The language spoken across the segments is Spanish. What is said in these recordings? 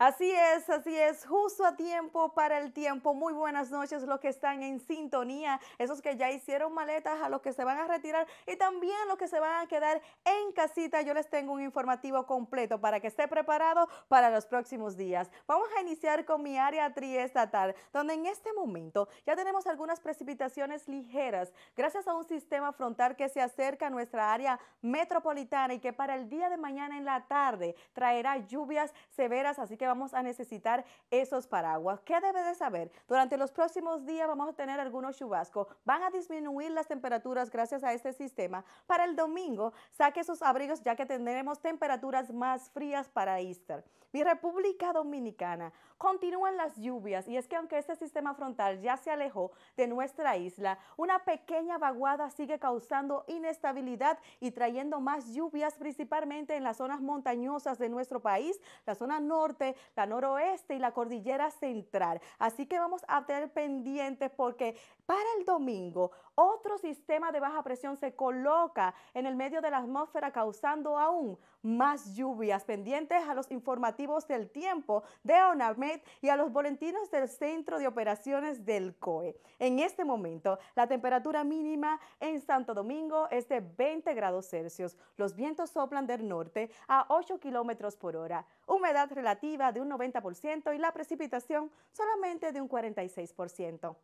Así es, así es, justo a tiempo para el tiempo. Muy buenas noches los que están en sintonía, esos que ya hicieron maletas, a los que se van a retirar y también los que se van a quedar en casita. Yo les tengo un informativo completo para que esté preparado para los próximos días. Vamos a iniciar con mi área triestatal, donde en este momento ya tenemos algunas precipitaciones ligeras gracias a un sistema frontal que se acerca a nuestra área metropolitana y que para el día de mañana en la tarde traerá lluvias severas, así que vamos a necesitar esos paraguas. ¿Qué debe de saber? Durante los próximos días vamos a tener algunos chubascos. Van a disminuir las temperaturas gracias a este sistema. Para el domingo, saque sus abrigos ya que tendremos temperaturas más frías para Easter. Mi República Dominicana, continúan las lluvias y es que aunque este sistema frontal ya se alejó de nuestra isla, una pequeña vaguada sigue causando inestabilidad y trayendo más lluvias principalmente en las zonas montañosas de nuestro país, la zona norte la noroeste y la cordillera central. Así que vamos a tener pendientes porque para el domingo otro sistema de baja presión se coloca en el medio de la atmósfera causando aún más lluvias. Pendientes a los informativos del tiempo de ONAMED y a los volentinos del Centro de Operaciones del COE. En este momento, la temperatura mínima en Santo Domingo es de 20 grados Celsius. Los vientos soplan del norte a 8 kilómetros por hora. Humedad relativa de un 90% y la precipitación solamente de un 46%.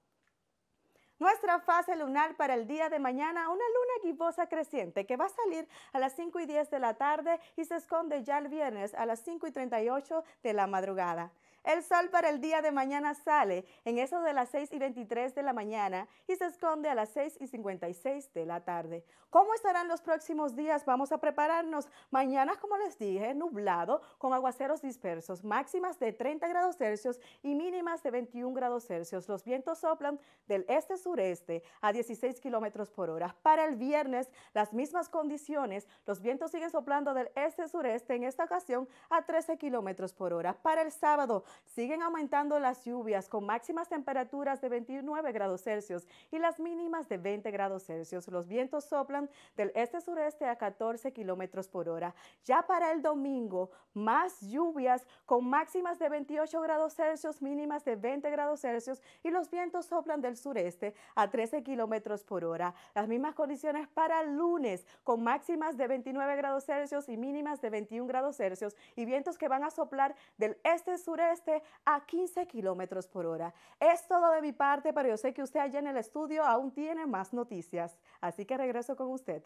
Nuestra fase lunar para el día de mañana, una luna gibosa creciente que va a salir a las 5 y 10 de la tarde y se esconde ya el viernes a las 5 y 38 de la madrugada. El sol para el día de mañana sale en eso de las 6 y 23 de la mañana y se esconde a las 6 y 56 de la tarde. ¿Cómo estarán los próximos días? Vamos a prepararnos. Mañana, como les dije, nublado con aguaceros dispersos, máximas de 30 grados Celsius y mínimas de 21 grados Celsius. Los vientos soplan del este-sur sureste a 16 kilómetros por hora. Para el viernes, las mismas condiciones, los vientos siguen soplando del este-sureste, en esta ocasión a 13 kilómetros por hora. Para el sábado, siguen aumentando las lluvias con máximas temperaturas de 29 grados Celsius y las mínimas de 20 grados Celsius. Los vientos soplan del este-sureste a 14 kilómetros por hora. Ya para el domingo, más lluvias con máximas de 28 grados Celsius, mínimas de 20 grados Celsius y los vientos soplan del sureste a 13 kilómetros por hora. Las mismas condiciones para lunes, con máximas de 29 grados Celsius y mínimas de 21 grados Celsius y vientos que van a soplar del este-sureste a 15 kilómetros por hora. Es todo de mi parte, pero yo sé que usted allá en el estudio aún tiene más noticias. Así que regreso con usted.